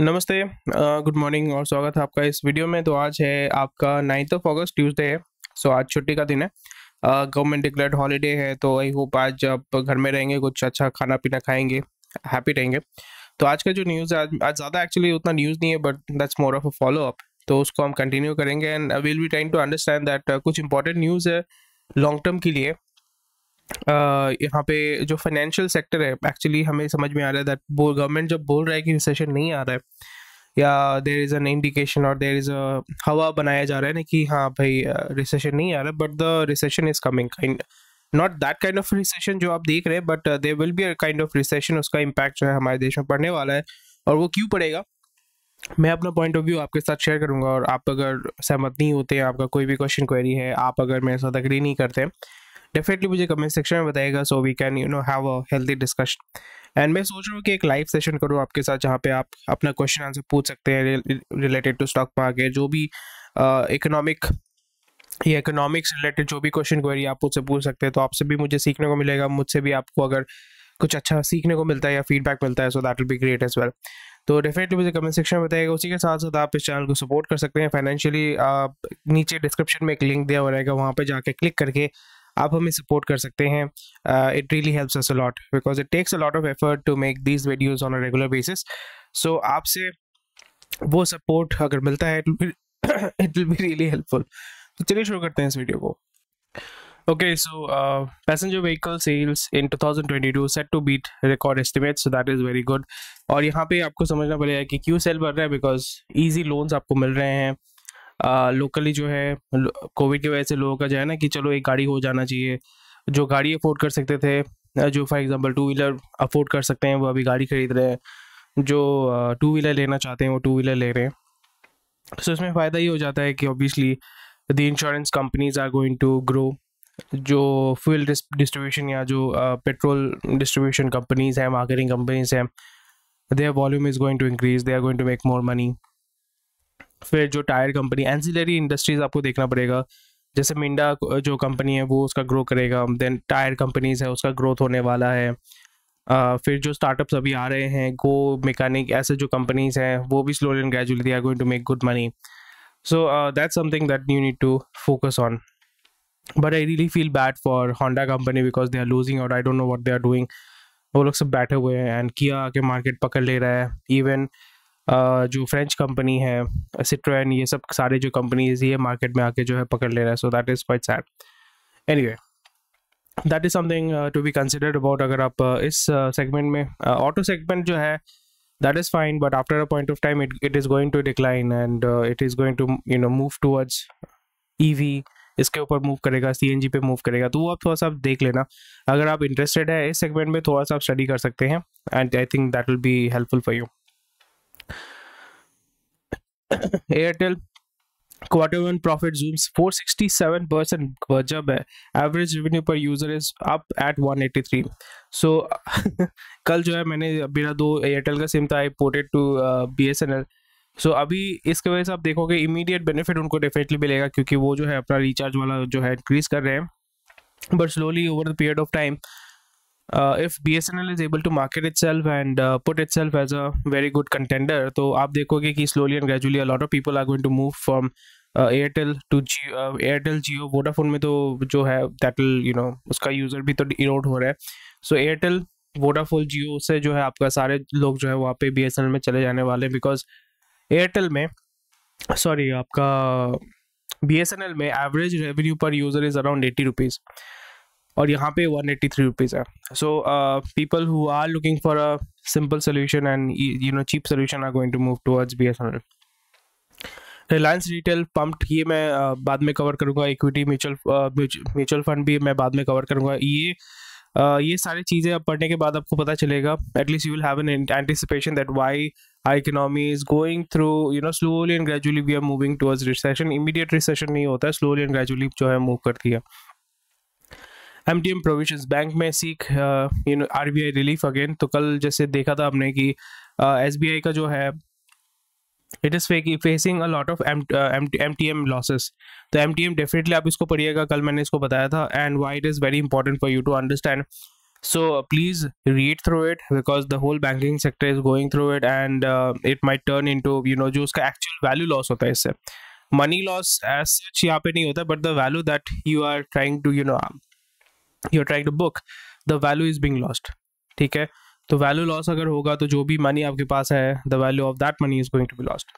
नमस्ते good morning और स्वागत है आपका इस वीडियो में तो आज है आपका नाइन्थ ऑफ अगस्त ट्यूसडे है सो आज छुट्टी का दिन है गवर्नमेंट डिक्लेयर्ड हॉलीडे है तो आई होप आज आप घर में रहेंगे कुछ अच्छा खाना पीना खाएंगे हैप्पी रहेंगे तो आज का जो न्यूज़ है आज आज ज़्यादा एक्चुअली उतना न्यूज़ नहीं है but that's more of a follow up तो उसको हम कंटिन्यू करेंगे and will be trying to understand that कुछ इंपॉर्टेंट न्यूज़ है लॉन्ग टर्म के लिए यहाँ पे जो फाइनेंशियल सेक्टर है एक्चुअली हमें समझ में आ रहा है दैट गवर्नमेंट जब बोल रहा है कि रिसेशन नहीं आ रहा है या देर इज़ एन इंडिकेशन और देर इज़ अ हवा बनाया जा रहा है ना कि हाँ भाई रिसेशन नहीं आ रहा but the recession is coming kind not that kind of recession जो आप देख रहे हैं but there will be a kind of recession उसका इम्पैक्ट जो है हमारे देश में पड़ने वाला है और वो क्यों पड़ेगा मैं अपना पॉइंट ऑफ व्यू आपके साथ शेयर करूंगा और आप अगर सहमत नहीं होते आपका कोई भी क्वेश्चन क्वेरी है आप अगर मेरे साथ अग्री नहीं करते डेफिनेटली मुझे कमेंट सेक्शन में बताएगा so we can you know have a healthy discussion and मैं सोच रहा हूँ कि एक लाइव सेशन करूँ आपके साथ जहाँ पे आप अपना क्वेश्चन आंसर पूछ सकते हैं रिलेटेड टू स्टॉक मार्केट जो भी इकोनॉमिक ये इकोनॉमिक्स रिलेटेड जो भी क्वेश्चन क्वेरी आप मुझसे पूछ सकते हैं तो आपसे भी मुझे सीखने को मिलेगा मुझसे भी आपको अगर कुछ अच्छा सीखने को मिलता है या फीडबैक मिलता है so that will be great as well तो डेफिनेटली मुझे कमेंट सेक्शन में बताएगा उसी के साथ साथ आप इस चैनल को सपोर्ट कर सकते हैं फाइनेंशियली आप नीचे डिस्क्रिप्शन में एक लिंक दिया हो रहेगा वहाँ पर जाके क्लिक करके आप हमें सपोर्ट कर सकते हैं it really helps us a lot because it takes a lot of effort to make these videos on a regular basis so आपसे वो सपोर्ट अगर मिलता है it will be really helpful तो चलिए शुरू करते हैं इस वीडियो को okay so passenger vehicle sales in 2022 set to beat record estimate so that is very good और यहाँ पे आपको समझना पड़ेगा कि क्यों सेल बढ़ रहा है बिकॉज इजी लोन्स आपको मिल रहे हैं लोकली जो है कोविड की वजह से लोगों का जो है ना कि चलो एक गाड़ी हो जाना चाहिए जो गाड़ी अफोर्ड कर सकते थे जो for example two wheeler afford कर सकते हैं वो अभी गाड़ी खरीद रहे हैं जो टू व्हीलर लेना चाहते हैं वो टू व्हीलर ले रहे हैं सो तो so, इसमें फ़ायदा ये हो जाता है कि obviously the insurance companies are going to grow जो फ्यूल डिस्ट्रीब्यूशन या जो पेट्रोल डिस्ट्रीब्यूशन कंपनीज हैं मार्केटिंग कंपनीज हैं their volume is going to increase they are going to make more money फिर जो टायर कंपनी एंसिलरी इंडस्ट्रीज आपको देखना पड़ेगा जैसे मिंडा जो कंपनी है वो उसका ग्रो करेगा देन टायर कंपनीज है उसका ग्रोथ होने वाला है आ, फिर जो स्टार्टअप्स अभी आ रहे हैं गो मैकेनिक ऐसे जो कंपनीज हैं वो भी slowly and gradually they are going to make good money so that something that you need to focus on but I really feel bad for Honda company because they are losing और I don't know what they are doing वो लोग सब बैठे हुए हैं and किया के market पकड़ ले रहा है इवन जो फ्रेंच कंपनी है सिट्रोन ये सब सारे जो कंपनीज ये मार्केट में आके जो है पकड़ ले रहा है so that is quite sad anyway that is something to be considered about अगर आप uh, इस सेगमेंट uh, में ऑटो uh, सेगमेंट जो है that is fine but after a point of time it is going to decline and it is going to you know move towards E V इसके ऊपर move करेगा C N G पे move करेगा तो वो आप थोड़ा सा देख लेना अगर आप इंटरेस्टेड है इस सेगमेंट में थोड़ा सा आप स्टडी कर सकते हैं and I think that will be helpful for you Airtel quarter one profit zooms seven percent गजब है average revenue per user is up at one eighty three so कल जो है मैंने मेरा दो एयरटेल का सिम था I ported to B S N L so अभी इसके वजह से आप देखोगे इमीडिएट बेनिफिट उनको डेफिनेटली मिलेगा क्योंकि वो जो है अपना रिचार्ज वाला जो है इंक्रीज कर रहे हैं but slowly over the period of time uh, if BSNL is able to market itself and uh, put itself as a very good contender, तो आप देखोगे कि slowly and gradually a lot of people are going to move from Airtel to Jio Airtel Jio Vodafone में तो जो है that you know उसका user भी तो इरोड हो रहा है सो एयरटेल वोडाफोन जियो से जो है आपका सारे लोग जो है वहाँ पे बी में चले जाने वाले हैं बिकॉज एयरटेल में सॉरी आपका बी में average revenue per user is around eighty rupees और यहाँ पे वन एट्टी थ्री रुपीज़ है so people who are looking for a simple solution and you know cheap solution are going to move towards B S N L Reliance retail pump ये मैं uh, बाद में cover करूँगा equity mutual mutual fund भी मैं बाद में cover करूँगा ये Uh, ये सारी चीज़ें अब पढ़ने के बाद आपको पता चलेगा at least you will have an anticipation that why are economy is going through you know slowly and gradually we are moving towards recession immediate recession नहीं होता है स्लोली एंड ग्रेजुअली जो है मूव करती है M T M provision bank में सीख you know R B I relief again तो कल जैसे देखा था हमने कि एस बी आई का जो है it is facing a lot of M T M losses तो एम टी एम डेफिनेटली आप इसको पढ़िएगा कल मैंने इसको बताया था and why it is very important for you to understand so please read through it because the whole banking sector is going through it and it may turn into you know जो उसका actual value loss होता है इससे money loss as such यहाँ पे नहीं होता but the value that you are trying to you know you are trying to book the value is being lost ठीक है तो वैल्यू लॉस अगर होगा तो जो भी मनी आपके पास है the value of that money is going to be lost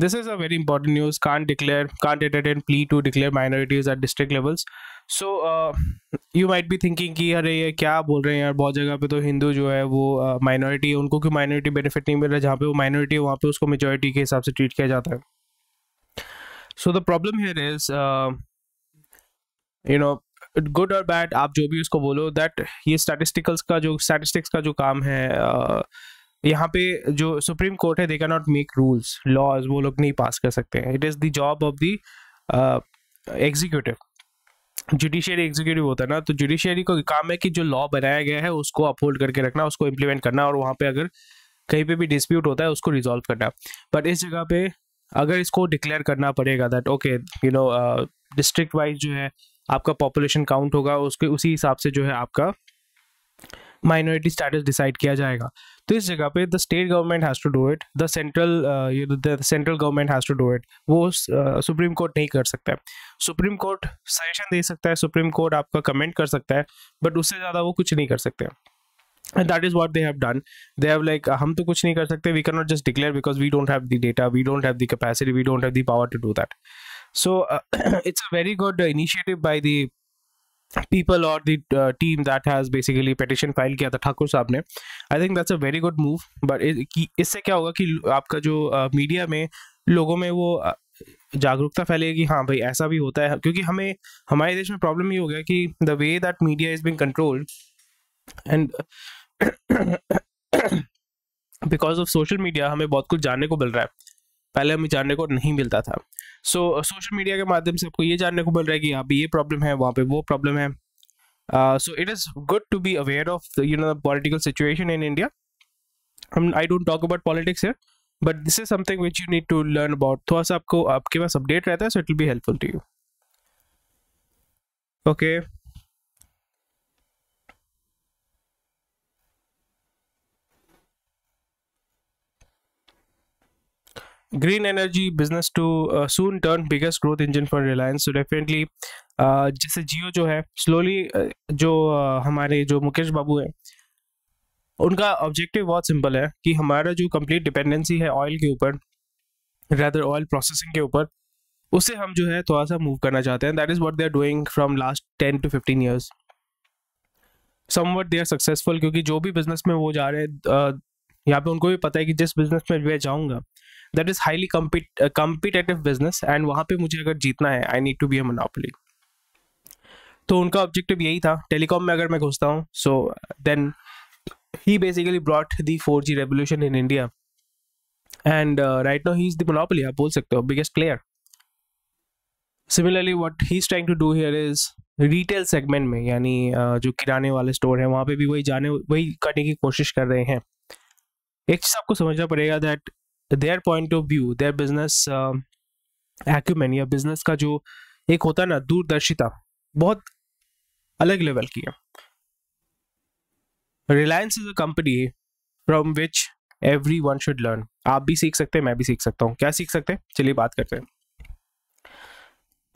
this is a very important news can declare can डिटेड and plea to declare minorities at district levels so you might be thinking कि अरे ये क्या बोल रहे हैं यार बहुत जगह पे तो हिंदू जो है वो माइनॉरिटी uh, उनको क्यों माइनॉरिटी बेनिफिट नहीं मिल रहा है जहाँ पे वो माइनॉरिटी है वहाँ पे उसको मेजोरिटी के हिसाब से ट्रीट किया जाता है so the problem here is you know good और बैड आप जो भी उसको बोलो दैट ये स्टैटिस्टिकल्स का जो स्टैटिस्टिक्स का जो काम है यहाँ पे जो सुप्रीम कोर्ट है दे कैन नॉट मेक रूल्स लॉज वो लोग नहीं पास कर सकते हैं it is the job of the executive judiciary executive होता है ना तो जुडिशियरी को काम है कि जो लॉ बनाया गया है उसको अपहोल्ड करके रखना उसको इम्प्लीमेंट करना और वहाँ पे अगर कहीं पे भी डिस्प्यूट होता है उसको रिजॉल्व करना बट इस जगह पे अगर इसको डिक्लेयर करना पड़ेगा that okay you know district wise जो है आपका पॉपुलेशन काउंट होगा उसके उसी हिसाब से जो है आपका माइनॉरिटी स्टेटस डिसाइड किया जाएगा तो इस जगह पे the state government has to do it the central central government has to do it वो सुप्रीम कोर्ट uh, नहीं कर सकता है सुप्रीम कोर्ट सजेशन दे सकता है सुप्रीम कोर्ट आपका कमेंट कर सकता है बट उससे ज़्यादा वो कुछ नहीं कर सकते हैं and that is what they have done they have like hum to kuch nahi kar sakte we cannot just declare because we don't have the data we don't have the capacity we don't have the power to do that So uh, it's a very good uh, initiative by the people or the uh, team that has basically petition filed kiya tha thakur sahab ne i think that's a very good move but isse kya hoga ki aapka jo media mein logo mein wo जागरूकता फैलेगी कि हाँ भाई ऐसा भी होता है क्योंकि हमें हमारे देश में प्रॉब्लम ये हो गया कि the way that media is being controlled and because of social media हमें बहुत कुछ जानने को मिल रहा है पहले हमें जानने को नहीं मिलता था सो सोशल मीडिया के माध्यम से आपको ये जानने को मिल रहा है कि यहाँ पे ये प्रॉब्लम है वहाँ पे वो प्रॉब्लम है so it is good to be aware of you know the political situation in India I don't talk about politics है but this is something which you need to learn about थोड़ा सा आपको आपके पास update रहता है so it will be helpful to you okay green energy business to soon turn biggest growth engine for Reliance definitely जैसे जियो जो है स्लोली uh, जो uh, हमारे जो मुकेश बाबू है उनका ऑब्जेक्टिव बहुत सिंपल है कि हमारा जो कंप्लीट डिपेंडेंसी है ऑयल के ऊपर रैदर ऑयल प्रोसेसिंग के ऊपर उसे हम जो है थोड़ा सा मूव करना चाहते हैं that is what they are doing from last ten to fifteen years somewhat they are successful क्योंकि जो भी बिजनेस में वो जा रहे हैं uh, यहाँ पे उनको भी पता है कि जिस बिजनेस में मैं जाऊँगा that is highly competitive business and वहां पे मुझे अगर जीतना है I need to be a monopoly तो उनका ऑब्जेक्टिव यही था टेलीकॉम में अगर मैं घुसता हूँ so then he basically brought the four G revolution in India and right now he is the monopoly आप बोल सकते हो biggest player similarly what he is trying to do here is retail segment में यानी uh, जो किराने वाले store हैं वहाँ पे भी वही जाने वही करने की कोशिश कर रहे हैं एक चीज़ आपको समझना पड़ेगा that their point of view their business acumen या बिजनेस का जो एक होता है ना दूरदर्शिता बहुत अलग लेवल की है Reliance is a company from which everyone should learn आप भी सीख सकते हैं मैं भी सीख सकता हूँ क्या सीख सकते हैं चलिए बात करते हैं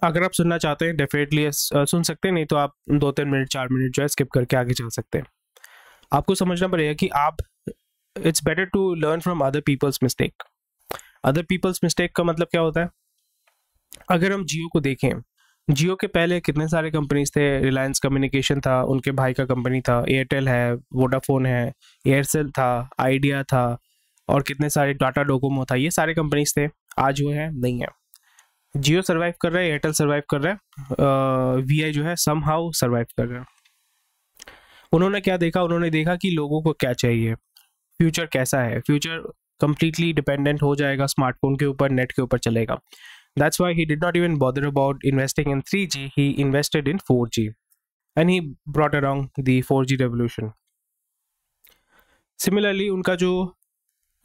अगर आप सुनना चाहते हैं डेफिनेटली सुन सकते हैं नहीं तो आप दो तीन मिनट चार मिनट जो है स्किप करके आगे चल सकते हैं आपको समझना पड़ेगा कि आप it's better to learn from other people's mistake other people's mistake का मतलब क्या होता है अगर हम जियो को देखें जियो के पहले कितने सारे कंपनीज थे रिलायंस कम्युनिकेशन था उनके भाई का कंपनी था एयरटेल है वोडाफोन है एयरसेल था आइडिया था और कितने सारे टाटा डोकोमो था ये सारे कंपनीज थे आज वो है नहीं है जियो सर्वाइव कर रहा है एयरटेल सर्वाइव कर रहा है वी आई जो है सम हाउ सर्वाइव कर रहा है उन्होंने क्या देखा उन्होंने देखा कि लोगों को क्या चाहिए फ्यूचर कैसा है फ्यूचर कंप्लीटली डिपेंडेंट हो जाएगा स्मार्टफोन के ऊपर नेट के ऊपर चलेगा that's why he did not even bother about investing in three G he invested in four G and he brought around the four G revolution similarly उनका जो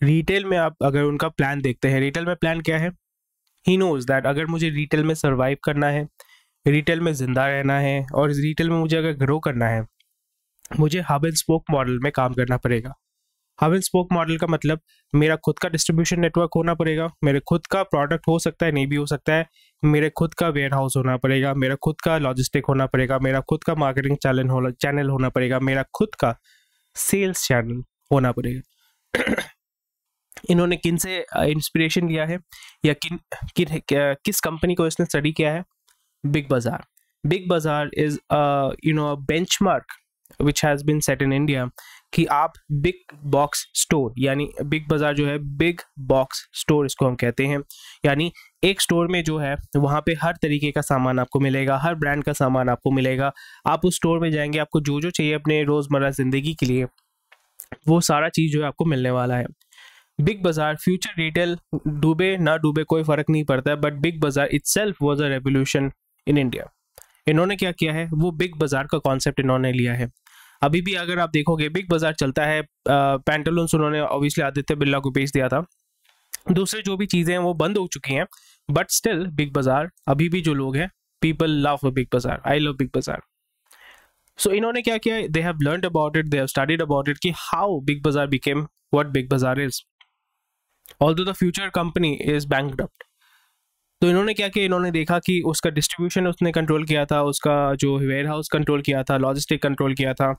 retail में आप अगर उनका प्लान देखते हैं रिटेल में प्लान क्या है ही नोज दैट अगर मुझे रिटेल में सर्वाइव करना है रिटेल में ज़िंदा रहना है और रिटेल में मुझे अगर ग्रो करना है मुझे हब एंड स्पोक मॉडल में काम करना पड़ेगा हब स्पोक मॉडल का मतलब मेरा खुद का डिस्ट्रीब्यूशन नेटवर्क होना पड़ेगा मेरे खुद का प्रोडक्ट हो सकता है नहीं भी हो सकता है मेरे खुद का वेयर हाउस होना पड़ेगा मेरा खुद का लॉजिस्टिक होना पड़ेगा मेरा खुद का मार्केटिंग चैनल होना चैनल होना पड़ेगा मेरा खुद का सेल्स चैनल होना पड़ेगा इन्होंने किन से इंस्पिरेशन लिया है या किन किन किस कंपनी को इसने स्टडी किया है big Bazaar Big Bazaar is you know benchmark which has been set in India कि आप बिग बॉक्स स्टोर यानी बिग बाज़ार जो है बिग बॉक्स स्टोर इसको हम कहते हैं यानी एक स्टोर में जो है वहाँ पे हर तरीके का सामान आपको मिलेगा हर ब्रांड का सामान आपको मिलेगा आप उस स्टोर में जाएंगे आपको जो जो चाहिए अपने रोज़मर्रा ज़िंदगी के लिए वो सारा चीज़ जो है आपको मिलने वाला है बिग बाज़ार फ्यूचर रिटेल डूबे ना डूबे कोई फ़र्क नहीं पड़ता है but Big Bazaar itself was a revolution in India इन्होंने क्या किया है वो बिग बाज़ार का कॉन्सेप्ट इन्होंने लिया है अभी भी अगर आप देखोगे बिग बाजार चलता है पेंटलून्स उन्होंने ऑब्वियसली आदित्य बिरला को बेच दिया था दूसरे जो भी चीज़ें हैं वो बंद हो चुकी हैं बट स्टिल बिग बाजार अभी भी जो लोग हैं पीपल लव बिग बाजार आई लव बिग बाजार सो इन्होंने क्या किया they have learn about it they have studied about it कि how Big Bazaar became what Big Bazaar is all the Future company is bank तो इन्होंने क्या किया इन्होंने देखा कि उसका डिस्ट्रीब्यूशन उसने कंट्रोल किया था उसका जो वेयर हाउस कंट्रोल किया था लॉजिस्टिक कंट्रोल किया था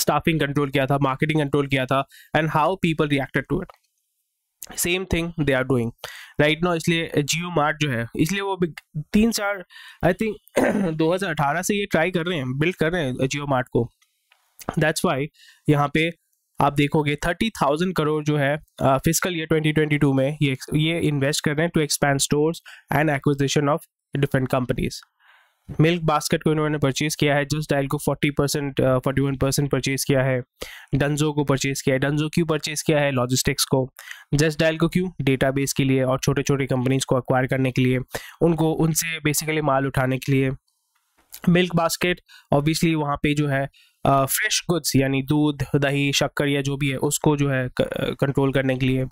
स्टाफिंग कंट्रोल किया था मार्केटिंग कंट्रोल किया था and how people reacted to it same thing they are doing right now इसलिए जियो मार्ट जो है इसलिए वो तीन चार आई थिंक 2018 से ये ट्राई कर रहे हैं बिल्ड कर रहे हैं जियो मार्ट को दैट्स वाई यहाँ पे आप देखोगे थर्टी थाउजेंड करोड़ जो है फिजिकल ईयर 2022 में ये ये इन्वेस्ट कर रहे हैं to expand stores and acquisition of different companies Milk Basket को इन्होंने परचेज किया है जस्ट डायल को 40 percent forty one percent purchase किया है डनजो को परचेज किया है डनजो क्यों परचेज किया है लॉजिस्टिक्स को जस्ट डायल को क्यों डेटाबेस के लिए और छोटे छोटे कंपनीज को अक्वायर करने के लिए उनको उनसे बेसिकली माल उठाने के लिए मिल्क बास्केट ऑब्वियसली वहाँ पे जो है फ्रेश गुड्स यानी दूध दही शक्कर या जो भी है उसको जो है कंट्रोल करने के लिए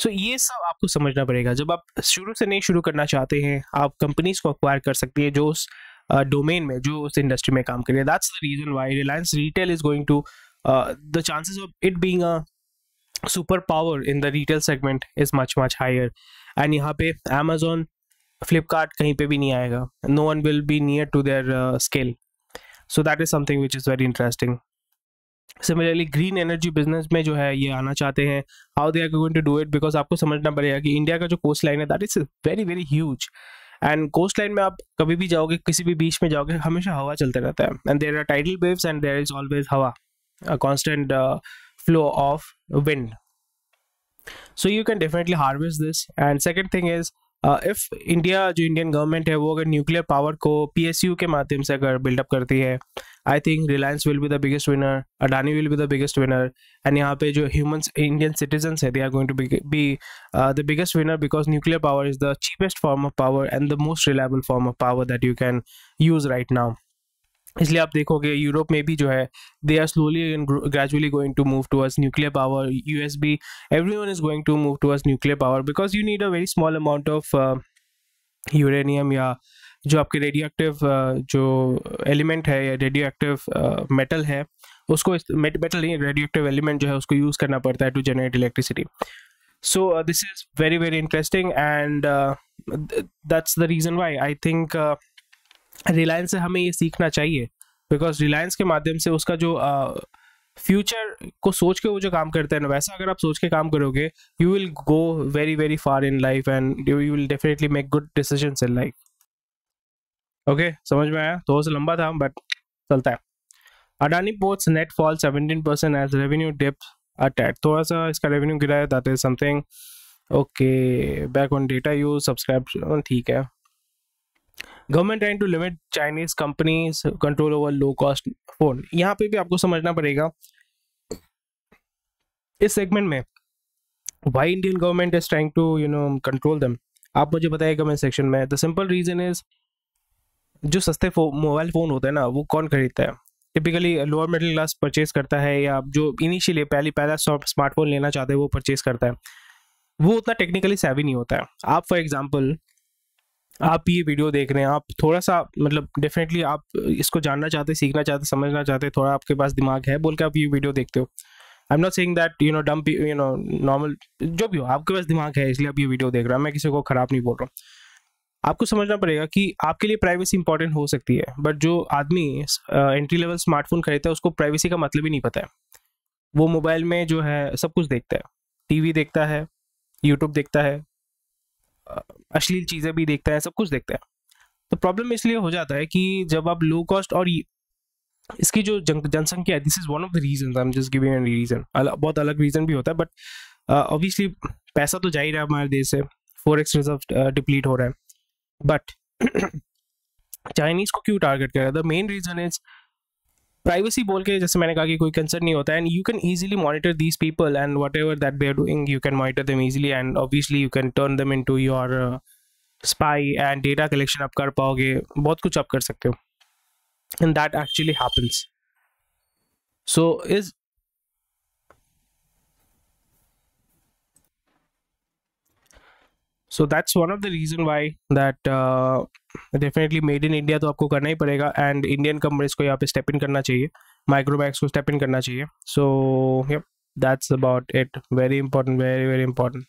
सो so, ये सब आपको समझना पड़ेगा जब आप शुरू से नहीं शुरू करना चाहते हैं आप कंपनीज को अक्वायर कर सकती है जो उस डोमेन uh, में जो उस इंडस्ट्री में काम कर रही है that's the reason why Reliance retail is going to the chances of it being a super power in the retail segment is much much higher and यहाँ पे अमेजोन फ्लिपकार्ट कहीं पे भी नहीं आएगा no one will be near to their scale so that is something which is very interesting similarly green energy business में जो है ये आना चाहते हैं हाउ दे are going to do it because आपको समझना पड़ेगा कि इंडिया का जो कोस्ट लाइन है that is very very huge and coastline में आप कभी भी जाओगे किसी भी बीच में जाओगे हमेशा हवा चलते रहता है and there are tidal waves and there is always हवा constant flow of wind so you can definitely harvest this and second thing is if India जो इंडियन गवर्नमेंट है वो अगर न्यूक्लियर पावर को पीएसयू के माध्यम से अगर बिल्डअप करती है I think Reliance will be the biggest winner Adani will be the biggest winner and यहाँ पे जो ह्यूमन इंडियन सिटीजन है they are going to be the biggest winner because nuclear power is the cheapest form of power and the most reliable form of power that you can use right now इसलिए आप देखोगे Europe में भी जो है they are slowly and gradually going to move towards nuclear power U S B every one is going to move towards nuclear power because you need a very small amount of uranium या जो आपके radioactive uh, जो element है या radio active metal है उसको metal नहीं radio active element जो है उसको यूज़ करना पड़ता है to generate electricity so this is very very interesting and that's the reason why I think Reliance से हमें ये सीखना चाहिए बिकॉज रिलायंस के माध्यम से उसका जो फ्यूचर uh, को सोच के वो जो काम करते हैं ना वैसा अगर आप सोच के काम करोगे you will go very very far in life and you will definitely make good decision in life okay समझ में आया थोड़ा तो सा तो लंबा था बट चलता है Adani ports net fall seventeen percent as revenue dip अटैट थोड़ा सा इसका रेवेन्यू जाता है something okay back on data use subscribe ठीक है government trying to limit Chinese companies control over low cost phone यहाँ पे भी आपको समझना पड़ेगा इस सेगमेंट में why Indian government is trying to you know control दम आप मुझे बताइए कमेंट सेक्शन में द सिंपल रीजन इज जो सस्ते फो, मोबाइल फ़ोन होते हैं ना वो कौन खरीदता है typically lower middle class purchase करता है या जो इनिशियली पहली पहला स्मार्टफोन लेना चाहते हैं वो परचेज करता है वो उतना टेक्निकली सेवी नहीं होता है आप फॉर एग्जाम्पल आप ये वीडियो देख रहे हैं आप थोड़ा सा मतलब डेफिनेटली आप इसको जानना चाहते सीखना चाहते समझना चाहते थोड़ा आपके पास दिमाग है बोल के आप ये वीडियो देखते हो I am not saying that you know dump you know normal जो भी हो आपके पास दिमाग है इसलिए आप ये वीडियो देख रहे हो मैं किसी को ख़राब नहीं बोल रहा हूँ आपको समझना पड़ेगा कि आपके लिए प्राइवेसी इंपॉर्टेंट हो सकती है बट जो आदमी एंट्री लेवल स्मार्टफोन खरीदता है उसको प्राइवेसी का मतलब ही नहीं पता है वो मोबाइल में जो है सब कुछ देखता है टीवी देखता है यूट्यूब देखता है अश्लील चीज़ें भी देखता है सब कुछ देखता है तो प्रॉब्लम इसलिए हो जाता है कि जब आप लो कॉस्ट और इसकी जो जनसंख्या है this is one of the reason I am just giving an reason बहुत अलग रीज़न भी होता है बट ऑब्वियसली uh, पैसा तो जा ही रहा है हमारे देश से फोर एक्स रिजर्व डिप्लीट हो रहा है बट चाइनीज़ को क्यों टारगेट कर रहा है the main reason is privacy बोल के जैसे मैंने कहा कि कोई कंसर्न नहीं होता and you can easily monitor these people and what ever that they are doing you can monitor them easily and obviously you can turn them into your spy and data collection आप कर पाओगे बहुत कुछ आप कर सकते हो and that actually happens so is so that's one of the reason why that definitely made in India तो आपको करना ही पड़ेगा एंड इंडियन कंपनीज को यहाँ पे स्टेप इन करना चाहिए माइक्रोमैक्स को स्टेप इन करना चाहिए so that's about it very important very very important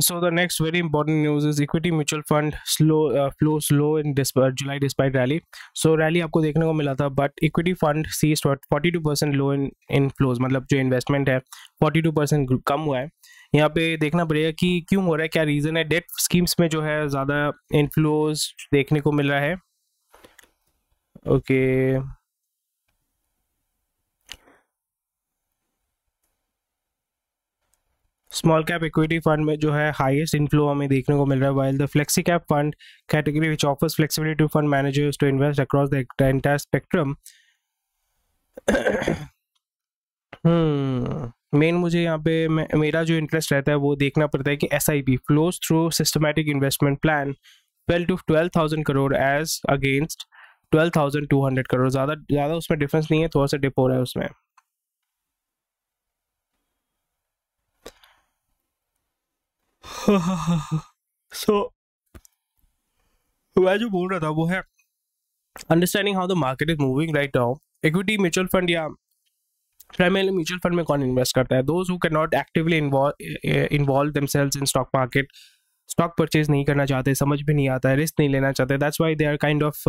so the next very important news is equity mutual fund slow uh, flow slow in this uh, July despite rally. So rally aapko dekhne ko mila tha but equity fund sees what 42% percent low in inflows matlab jo investment hai 42% percent kam hua hai यहाँ पे देखना पड़ेगा कि क्यों हो रहा है क्या रीज़न है डेट स्कीम्स में जो है ज़्यादा इनफ्लोज देखने को मिल रहा है okay okay. Small cap equity fund में जो है हाईएस्ट इनफ्लो हमें देखने को मिल रहा है while the flexi cap fund category which offers flexibility to fund managers to invest across the entire spectrum मेन मुझे यहाँ पे मेरा जो इंटरेस्ट रहता है वो देखना पड़ता है कि S I P flows through systematic investment plan twelve to twelve thousand crore as against twelve thousand two hundred crore ज़्यादा ज़्यादा उसमें डिफरेंस नहीं है थोड़ा सा डिप हो रहा है उसमें सो मैं जो बोल रहा था वो है understanding how the market is moving right now equity mutual fund या प्राइमरी म्यूचुअल फंड में कौन इन्वेस्ट करता है those who can not actively involve themselves in stock market stock purchase नहीं करना चाहते समझ भी नहीं आता है रिस्क नहीं लेना चाहते that's why they are kind of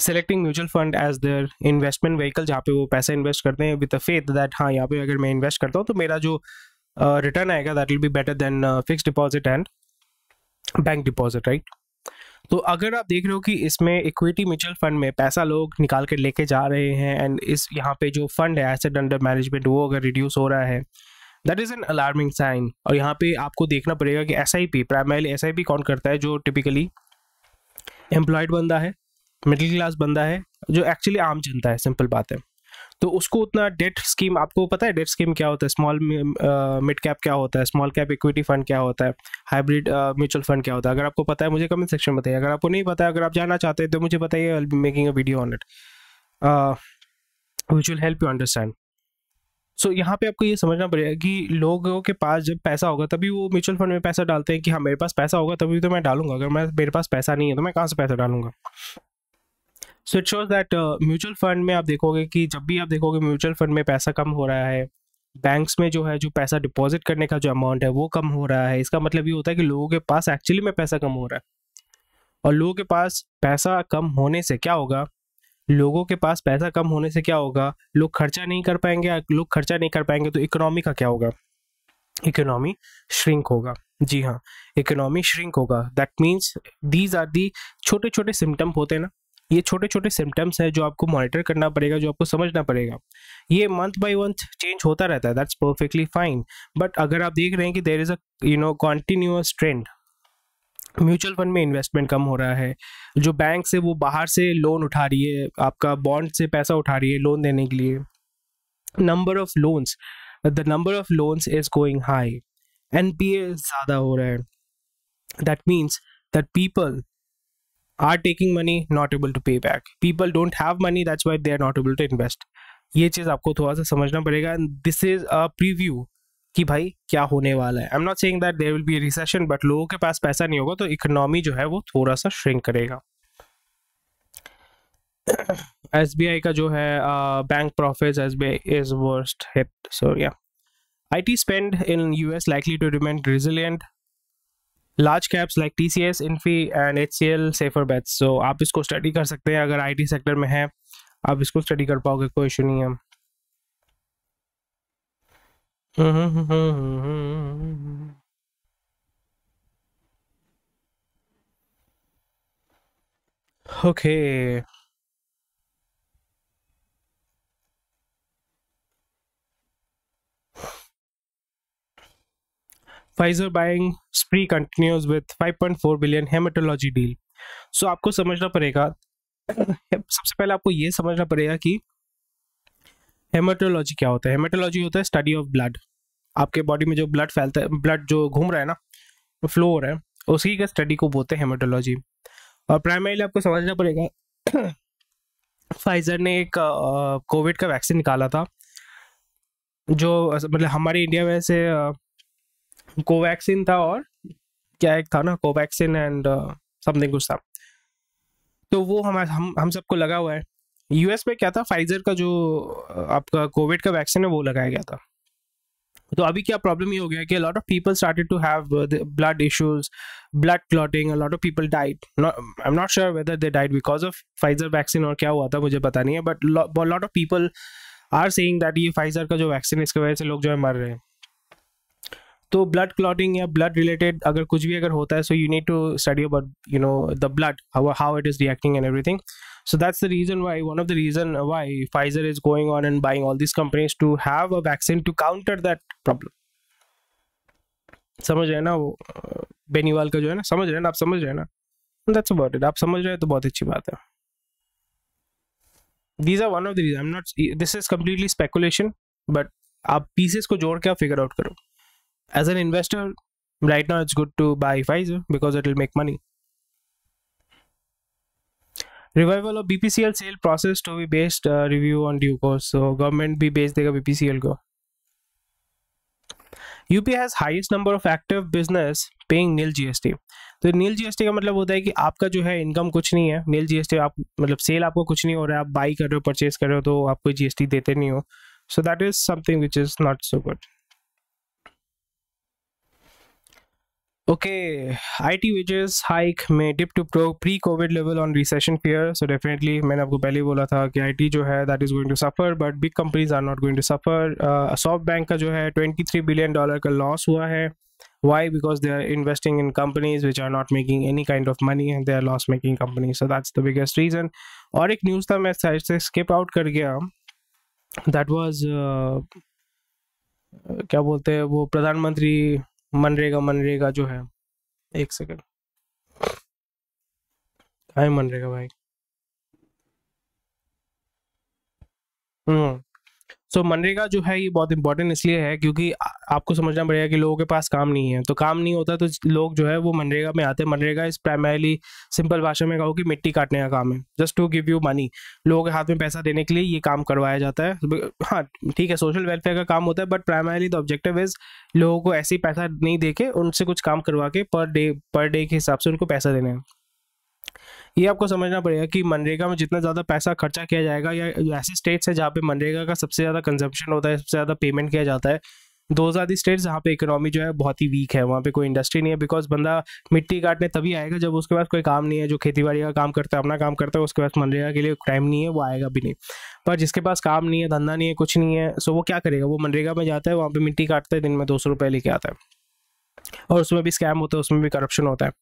selecting mutual fund as their investment vehicle जहाँ पे वो पैसा इन्वेस्ट करते हैं विद द फेथ दैट हाँ यहाँ पे अगर मैं इन्वेस्ट करता हूँ तो मेरा जो रिटर्न uh, आएगा that will be better than fix deposit and bank deposit right तो अगर आप देख रहे हो कि इसमें इक्विटी म्यूचुअल फंड में पैसा लोग निकाल कर लेके जा रहे हैं एंड इस यहाँ पे जो फंड है एसेट अंडर मैनेजमेंट वो अगर रिड्यूस हो रहा है that is an alarming sign और यहाँ पे आपको देखना पड़ेगा कि S I P primary S I P कौन करता है जो टिपिकली एम्प्लॉयड बंदा है मिडिल क्लास बंदा है जो एक्चुअली आम जनता है सिंपल बात है तो उसको उतना डेट स्कीम आपको पता है डेट स्कीम क्या होता है स्मॉल मिड कैप क्या होता है स्मॉल कैप इक्विटी फंड क्या होता है हाइब्रिड म्यूचुअल फंड क्या होता है अगर आपको पता है मुझे कमेंट सेक्शन में बताइए अगर आपको नहीं पता है अगर आप जानना चाहते हैं तो मुझे बताइए I be making a video on it which will help you understand so so, यहाँ पे आपको ये समझना पड़ेगा कि लोगों के पास जब पैसा होगा तभी वो म्यूचुअल फंड में पैसा डालते हैं कि हाँ मेरे पास पैसा होगा तभी तो मैं डालूंगा अगर मैं मेरे पास पैसा नहीं है तो मैं कहाँ से पैसा डालूंगा so it shows that mutual fund में आप देखोगे कि जब भी आप देखोगे म्यूचुअल फंड में पैसा कम हो रहा है बैंक्स में जो है जो पैसा डिपॉजिट करने का जो अमाउंट है वो कम हो रहा है इसका मतलब ये होता है कि लोगों के पास एक्चुअली में पैसा कम हो रहा है और लोगों के पास पैसा कम होने से क्या होगा लोगों के पास पैसा कम होने से क्या होगा लोग खर्चा नहीं कर पाएंगे लोग खर्चा नहीं कर पाएंगे तो इकोनॉमी का क्या होगा इकोनॉमी श्रिंक होगा जी हाँ इकोनॉमी श्रिंक होगा that means these are the छोटे छोटे सिम्टम होते हैं ना ये छोटे छोटे सिम्टम्स है जो आपको मॉनिटर करना पड़ेगा जो आपको समझना पड़ेगा ये मंथ बाई मंथ चेंज होता रहता है दैट्स परफेक्टली फाइन बट अगर आप देख रहे हैं कि there is a you know continuous trend mutual fund में इन्वेस्टमेंट कम हो रहा है जो बैंक से वो बाहर से लोन उठा रही है आपका बॉन्ड से पैसा उठा रही है लोन देने के लिए number of loans the number of loans is going high and ज़्यादा हो रहा है that means that people are taking money not able to pay back people don't have money that's why they are not able to invest ये चीज आपको थोड़ा सा समझना पड़ेगा दिस इज अ प्रीव्यू कि भाई क्या होने वाला है I am not saying that there will be recession but लोगों के पास पैसा नहीं होगा तो इकोनॉमी जो है वो थोड़ा सा श्रिंक करेगा एस बी आई का जो है bank profit S I is worst hit so या I T spend in US likely to remain resilient large caps like T C S Infy and H C L safer bet so आप इसको study कर सकते हैं अगर I T sector में है आप इसको स्टडी कर पाओगे कोई इशू नहीं है okay okay. Pfizer buying spree continues with 5.4 billion haematology deal so आपको समझना पड़ेगा सबसे पहले आपको ये समझना पड़ेगा कि हेमेटोलॉजी क्या होता है हेमेटोलॉजी होता है स्टडी ऑफ ब्लड आपके बॉडी में जो ब्लड फैलता है ब्लड जो घूम रहा है ना फ्लो हो रहा है उसी का स्टडी को बोलते हैं हेमाटोलॉजी और प्राइमरीली आपको समझना पड़ेगा फाइजर ने एक कोविड का वैक्सीन निकाला था जो मतलब हमारे इंडिया में से कोवैक्सिन था और क्या एक था ना कोवैक्सिन एंड समथिंग कुछ था तो वो हम हम हम सबको लगा हुआ है यूएस में क्या था फाइजर का जो uh, आपका कोविड का वैक्सीन है वो लगाया गया था तो अभी क्या प्रॉब्लम ये हो गया कि lot of people started to have blood issues blood clotting lot of people died I am not sure whether they died because of Pfizer vaccine और क्या हुआ था मुझे पता नहीं है but lot of people are saying that ये Pfizer का जो वैक्सीन है इसकी वजह से लोग जो है मर रहे हैं तो ब्लड क्लॉटिंग या ब्लड रिलेटेड अगर कुछ भी अगर होता है so you need to study about you know the blood how it is reacting and everything so that's the reason why one of the reason why Pfizer is going on and buying all this companies to have a vaccine to counter that problem समझ रहे हैं ना वो बेनीवाल का जो है ना समझ रहे हैं ना आप समझ रहे हैं ना दैट्स अबाउट इट आप समझ रहे हैं तो बहुत अच्छी बात है these are one of the reason I am not this is completely speculation but आप पीसेस को जोड़ के आप फिगर आउट करो as an investor right now it's good to buy Pfizer because it will make money. revival of bpcl sale process to be based uh, review on due course so government be based देगा bpcl go UP has highest number of active business paying nil GST. तो नील GST का मतलब होता है कि आपका जो है इनकम कुछ नहीं है नील जीएसटी आप मतलब सेल आपको कुछ नहीं हो रहा है आप बाई कर रहे हो परचेज कर रहे हो तो आपको जीएसटी देते नहीं हो so that is something which is not so good okay IT wages hike में dip to pro pre covid level on recession fear so definitely मैंने आपको पहले ही बोला था कि आईटी जो है that is going to suffer but big companies are not going to suffer SoftBank का जो है ट्वेंटी थ्री बिलियन डॉलर का लॉस हुआ है why because they are investing in companies which are not making any kind of money and they are loss making companies so that's the biggest reason और एक news था मैं side से skip out कर गया that was uh, क्या बोलते हैं वो प्रधानमंत्री मनरेगा मनरेगा जो है एक सेकेंड कहा मनरेगा भाई हम्म सो so, मनरेगा जो है ये बहुत इंपॉर्टेंट इसलिए है क्योंकि आपको समझना पड़ेगा कि लोगों के पास काम नहीं है तो काम नहीं होता तो लोग जो है वो मनरेगा में आते हैं मनरेगा इस प्राइमरली सिंपल भाषा में कहो कि मिट्टी काटने का काम है just to give you money लोगों के हाथ में पैसा देने के लिए ये काम करवाया जाता है हाँ ठीक है सोशल वेलफेयर का काम होता है but primarily the objective is लोगों को ऐसे पैसा नहीं दे के उनसे कुछ काम करवा के पर डे पर डे के हिसाब से उनको पैसा देना है ये आपको समझना पड़ेगा कि मनरेगा में जितना ज़्यादा पैसा खर्चा किया जाएगा या ऐसे स्टेट्स हैं जहाँ पे मनरेगा का सबसे ज़्यादा कंजम्पशन होता है सबसे ज़्यादा पेमेंट किया जाता है दो ज्यादा स्टेट्स जहाँ पे इकोनॉमी जो है बहुत ही वीक है वहाँ पे कोई इंडस्ट्री नहीं है बिकॉज बंदा मिट्टी काटने तभी आएगा जब उसके पास कोई काम नहीं है जो खेती बाड़ी का काम करता है अपना काम करता है उसके पास मनरेगा के लिए टाइम नहीं है वो आएगा भी नहीं पर जिसके पास काम नहीं है धंधा नहीं है कुछ नहीं है सो वो क्या करेगा वो मनरेगा में जाता है वहाँ पर मिट्टी काटता है दिन में दो सौ लेके आता है और उसमें भी स्कैम होता है उसमें भी करप्शन होता है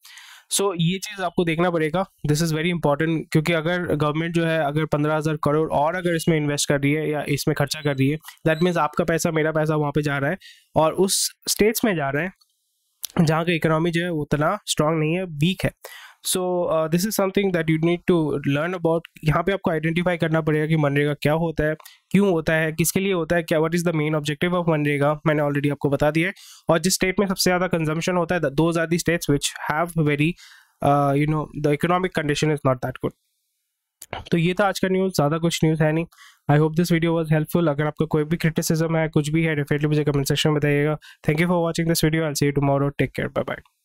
सो so, ये चीज़ आपको देखना पड़ेगा दिस इज़ वेरी इंपॉर्टेंट क्योंकि अगर गवर्नमेंट जो है अगर पंद्रह हज़ार करोड़ और अगर इसमें इन्वेस्ट कर रही है या इसमें खर्चा कर रही है दैट मीन्स आपका पैसा मेरा पैसा वहाँ पे जा रहा है और उस स्टेट्स में जा रहा है जहाँ का इकोनॉमी जो है उतना स्ट्रांग नहीं है वीक है so this is something that you need to learn about यहाँ पे आपको आइडेंटिफाई करना पड़ेगा कि मनरेगा क्या होता है क्यों होता है किसके लिए होता है क्या what is the main objective of मनरेगा मैंने ऑलरेडी आपको बता दिया है और जिस स्टेट में सबसे ज़्यादा कंजम्पशन होता है those are the states which have very you know the economic condition is not that good तो ये था आज का न्यूज़ ज़्यादा कुछ न्यूज़ है नहीं I hope this video was helpful अगर आपका कोई भी क्रिटिसिज्म है कुछ भी है डेफिनेटली मुझे कमेंट सेक्शन में बताइएगा thank you for watching this video I see tomorrow take care bye bye